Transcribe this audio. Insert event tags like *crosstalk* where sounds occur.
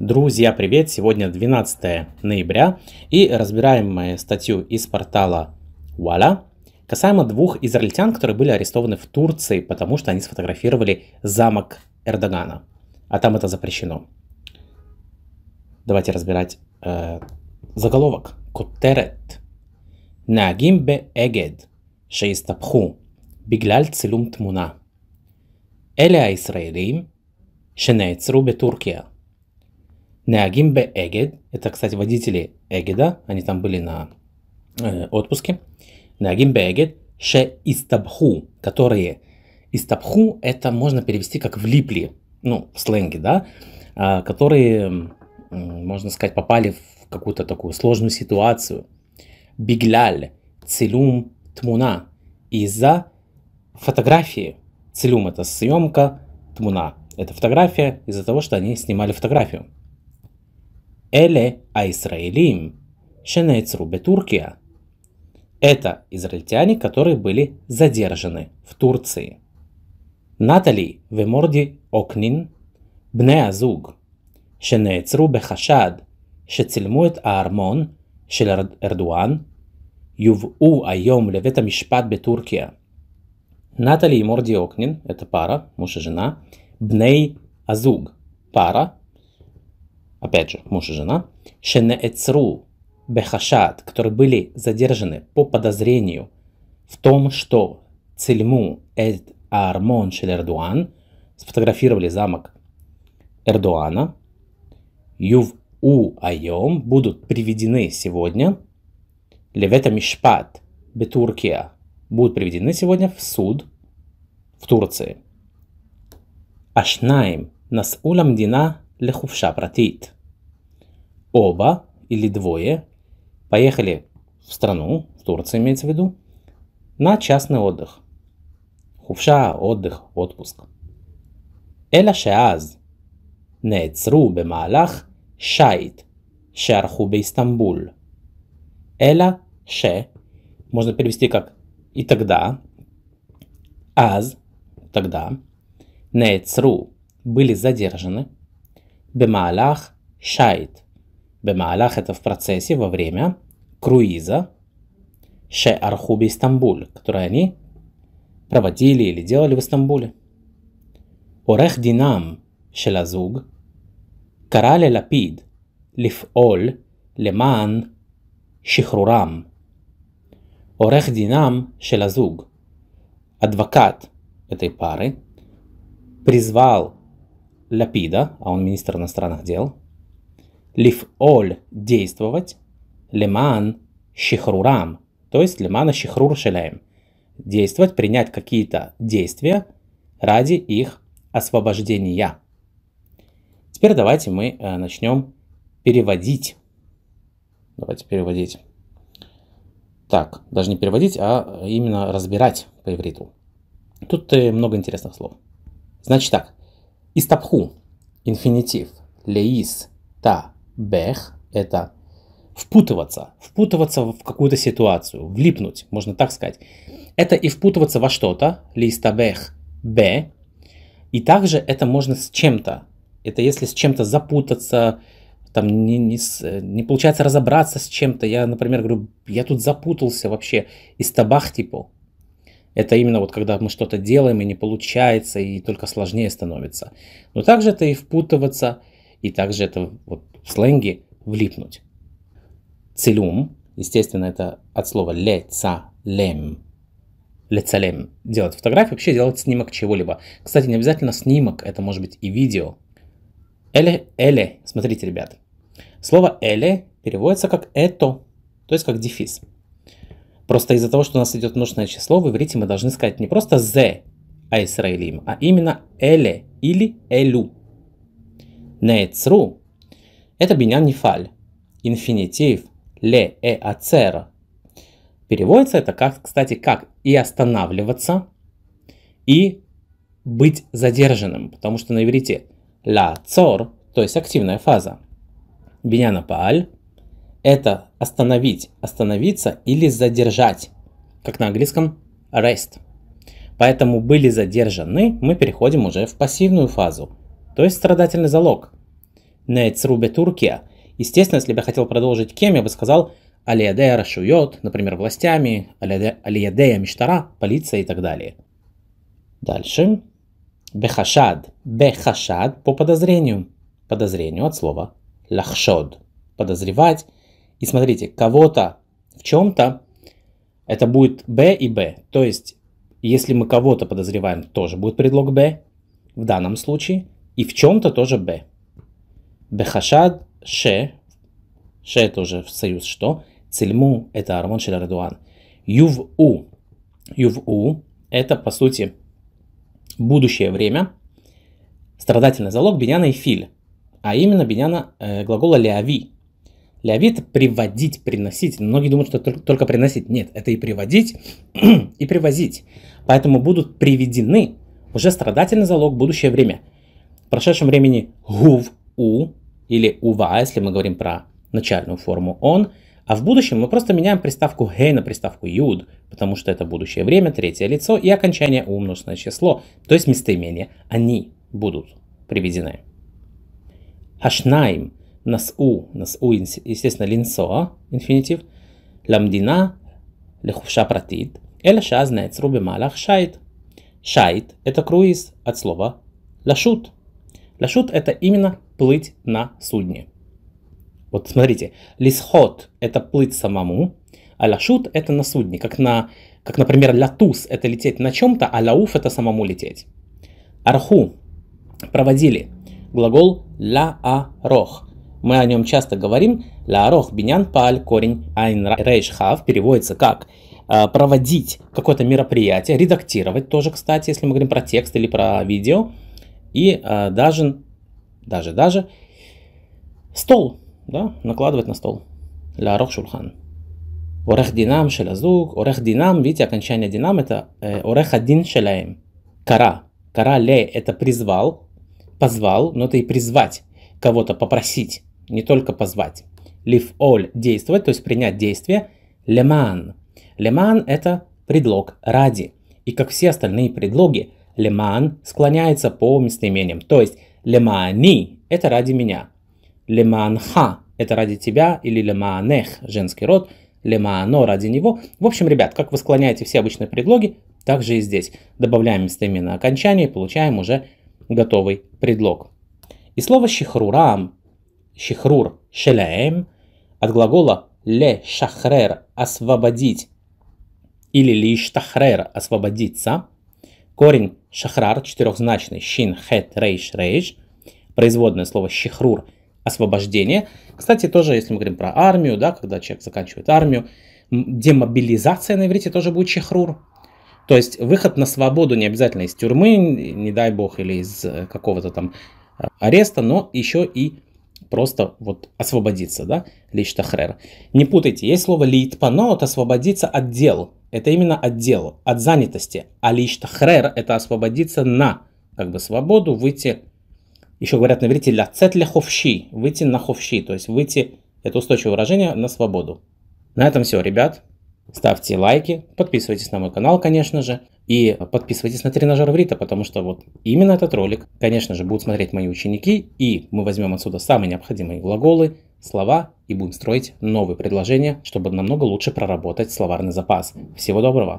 Друзья, привет! Сегодня 12 ноября и разбираем мы статью из портала Вуаля касаемо двух израильтян, которые были арестованы в Турции, потому что они сфотографировали замок Эрдогана. А там это запрещено. Давайте разбирать э, заголовок. Котерет. Нагимбе Эгед. Шеистапху. Бигляль цилюм тмуна. Эля Исраилим. Шенейцру Туркия. Неагимбе Эгед, это, кстати, водители Эгеда, они там были на э, отпуске. Неагимбе Эгед, Ше Истабху, которые Истабху, это можно перевести как влипли, ну, в сленге, да, а, которые, можно сказать, попали в какую-то такую сложную ситуацию. Бигляль, целюм тмуна, из-за фотографии. Целюм это съемка, тмуна это фотография, из-за того, что они снимали фотографию. אלה הישראלים שנעצרו בטורקיה. Это израильтяне, קטורי были זדירז'נה в נטלי ומורדי אוקנין, בני הזוג, שנעצרו בחשד שצילמו את הארמון של ארדואן, יובאו היום לבית המשפט בטורקיה. נטלי ומורדי אוקנין, את הפארה, מושז'נה, בני הזוג, פארה, опять же, муж и жена, Шене Эцру Бехашат, которые были задержаны по подозрению в том, что Цельму Эд Армон Шель Эрдуан сфотографировали замок Эрдуана, Юв У Айом будут приведены сегодня, Левета Мишпат Бетуркия будут приведены сегодня в суд в Турции. Ашнаим Насула Дина לחופשה פרטית. Оба или двое поехали в страну, в Турцию имеется в виду, на частный отдых. Хувша – отдых, отпуск. Эла шеаз נעצרו במהלך шайт שערכו באיסטנבול. Эла ше можно перевести как «и тогда», «аз» – «тогда», «нецру» – были задержаны – במהלך שיט, במהלך это в процессе, во время круиза, שערכו באיסטנבול, которые они проводили или делали в Истамбуле. עורך דינם של הזוג קרא ללפיד לפעול למען שחרורם. עורך דינם של הזוג, адвокат этой пары, призвал Лапида, а он министр иностранных дел, лифоль – действовать, леман – шихрурам, то есть лемана шихрур шелем – действовать, принять какие-то действия ради их освобождения. Теперь давайте мы э, начнем переводить. Давайте переводить. Так, даже не переводить, а именно разбирать по ивриту. Тут э, много интересных слов. Значит так, Истапху – инфинитив. Леис – та, бех – это впутываться, впутываться в какую-то ситуацию, влипнуть, можно так сказать. Это и впутываться во что-то, листабех, б, и также это можно с чем-то. Это если с чем-то запутаться, там не, не, не получается разобраться с чем-то. Я, например, говорю, я тут запутался вообще, из табах типа, это именно вот когда мы что-то делаем и не получается, и только сложнее становится. Но также это и впутываться, и также это вот в сленге влипнуть. Целюм, естественно, это от слова леца лем. Лецалем. Делать фотографию, вообще делать снимок чего-либо. Кстати, не обязательно снимок, это может быть и видео. Эле, эле, смотрите, ребят. Слово эле переводится как это, то есть как дефис. Просто из-за того, что у нас идет множественное число, в иврите мы должны сказать не просто «зе», а «исраилим», а именно «эле» или «элю». «Нецру» — это бинян нефаль, инфинитив «ле э ацера». Переводится это, как, кстати, как «и останавливаться», и «быть задержанным», потому что на иврите «ла цор», то есть активная фаза. Биняна пааль это остановить, остановиться или задержать, как на английском rest. Поэтому были задержаны, мы переходим уже в пассивную фазу, то есть страдательный залог. Нейцрубе Туркия. Естественно, если бы я хотел продолжить кем, я бы сказал алиядея рашуйот, например, властями, алиадея миштара, полиция и так далее. Дальше. Бехашад. Бехашад по подозрению. Подозрению от слова лахшод. Подозревать, и смотрите, кого-то в чем-то это будет B и B. То есть, если мы кого-то подозреваем, тоже будет предлог B в данном случае. И в чем-то тоже B. Бехашад ше. Ше тоже в союз что? Цельму – это Армон Шелардуан. Юв-у. Юв-у – это, по сути, будущее время. Страдательный залог Беняна и Филь. А именно Беняна э, глагола Леави – Левит приводить, приносить. Многие думают, что только, приносить. Нет, это и приводить, *clears throat* и привозить. Поэтому будут приведены уже страдательный залог в будущее время. В прошедшем времени гув, у или ува, если мы говорим про начальную форму он, а в будущем мы просто меняем приставку гей на приставку юд, потому что это будущее время, третье лицо и окончание умножное число, то есть местоимение. Они будут приведены. Хашнаим – נסעו, נסעו естественно инфинитив, ламдина, למדינה לחופשה פרטית, אלא שאז נעצרו малах шайт, шайт это круиз от слова «лашут». «Лашут» – это именно плыть на судне. Вот смотрите, лисхот – это плыть самому, а лашут – это на судне, как, на, как например, латус – это лететь на чем-то, а лауф – это самому лететь. Арху проводили глагол ла-а-рох – мы о нем часто говорим. Ларох бинян паль, корень айн Хав переводится как э, проводить какое-то мероприятие, редактировать тоже, кстати, если мы говорим про текст или про видео, и э, даже, даже, даже стол, да, накладывать на стол. Ларох Шулхан Орех динам шелазук, орех динам, видите, окончание динам это э, орех один шелаем. Кара. Кара ле это призвал, позвал, но это и призвать кого-то, попросить не только позвать. Лифоль – действовать, то есть принять действие. Леман. Леман – это предлог ради. И как все остальные предлоги, леман склоняется по местоимениям. То есть лемани – это ради меня. Леманха – это ради тебя. Или леманех – женский род. Лемано – ради него. В общем, ребят, как вы склоняете все обычные предлоги, так же и здесь. Добавляем местоимение окончание и получаем уже готовый предлог. И слово «щихрурам» шихрур шеляем, от глагола ле шахрер освободить или лиш тахрер освободиться, корень шахрар четырехзначный шин хет рейш рейш, производное слово шихрур освобождение. Кстати, тоже, если мы говорим про армию, да, когда человек заканчивает армию, демобилизация на иврите тоже будет чехрур. То есть выход на свободу не обязательно из тюрьмы, не дай бог, или из э, какого-то там э, ареста, но еще и просто вот освободиться, да, лич тахрер. Не путайте, есть слово лейтпанот, освободиться от дел, это именно от дел, от занятости, а лич тахрер это освободиться на, как бы, свободу, выйти, еще говорят на иврите ля ховщи, выйти на ховщи, то есть выйти, это устойчивое выражение, на свободу. На этом все, ребят. Ставьте лайки, подписывайтесь на мой канал, конечно же, и подписывайтесь на тренажер Врита, потому что вот именно этот ролик, конечно же, будут смотреть мои ученики, и мы возьмем отсюда самые необходимые глаголы, слова и будем строить новые предложения, чтобы намного лучше проработать словарный запас. Всего доброго!